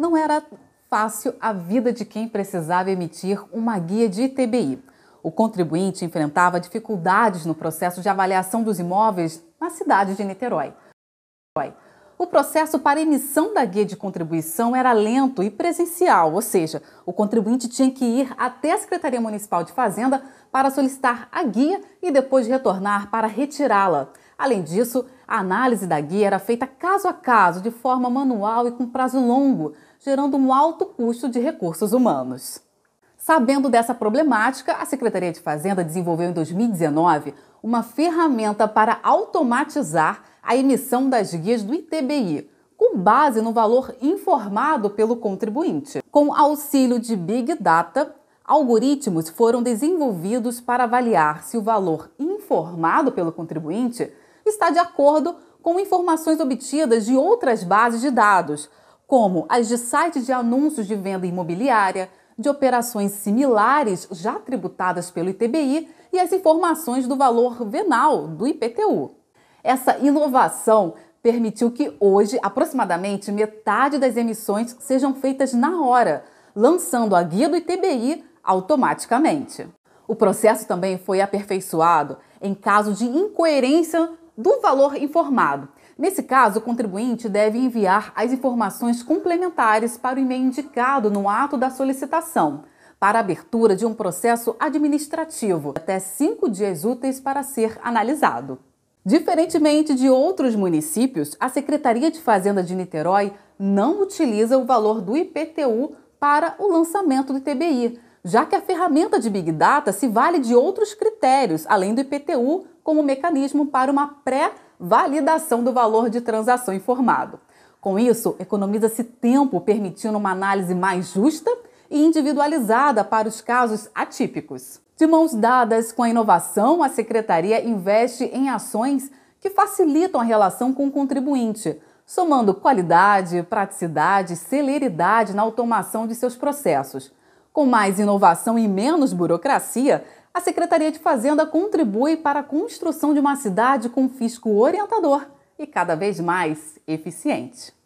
não era fácil a vida de quem precisava emitir uma guia de ITBI. O contribuinte enfrentava dificuldades no processo de avaliação dos imóveis na cidade de Niterói. O processo para emissão da guia de contribuição era lento e presencial, ou seja, o contribuinte tinha que ir até a Secretaria Municipal de Fazenda para solicitar a guia e depois retornar para retirá-la. Além disso, a análise da guia era feita caso a caso, de forma manual e com prazo longo, gerando um alto custo de recursos humanos. Sabendo dessa problemática, a Secretaria de Fazenda desenvolveu em 2019 uma ferramenta para automatizar a emissão das guias do ITBI, com base no valor informado pelo contribuinte. Com auxílio de Big Data, algoritmos foram desenvolvidos para avaliar se o valor informado pelo contribuinte está de acordo com informações obtidas de outras bases de dados, como as de sites de anúncios de venda imobiliária, de operações similares já tributadas pelo ITBI e as informações do valor venal do IPTU. Essa inovação permitiu que hoje aproximadamente metade das emissões sejam feitas na hora, lançando a guia do ITBI automaticamente. O processo também foi aperfeiçoado em caso de incoerência do valor informado. Nesse caso, o contribuinte deve enviar as informações complementares para o e-mail indicado no ato da solicitação, para abertura de um processo administrativo, até cinco dias úteis para ser analisado. Diferentemente de outros municípios, a Secretaria de Fazenda de Niterói não utiliza o valor do IPTU para o lançamento do TBI, já que a ferramenta de Big Data se vale de outros critérios, além do IPTU, como mecanismo para uma pré-validação do valor de transação informado. Com isso, economiza-se tempo, permitindo uma análise mais justa e individualizada para os casos atípicos. De mãos dadas com a inovação, a secretaria investe em ações que facilitam a relação com o contribuinte, somando qualidade, praticidade, celeridade na automação de seus processos. Com mais inovação e menos burocracia, a Secretaria de Fazenda contribui para a construção de uma cidade com fisco orientador e cada vez mais eficiente.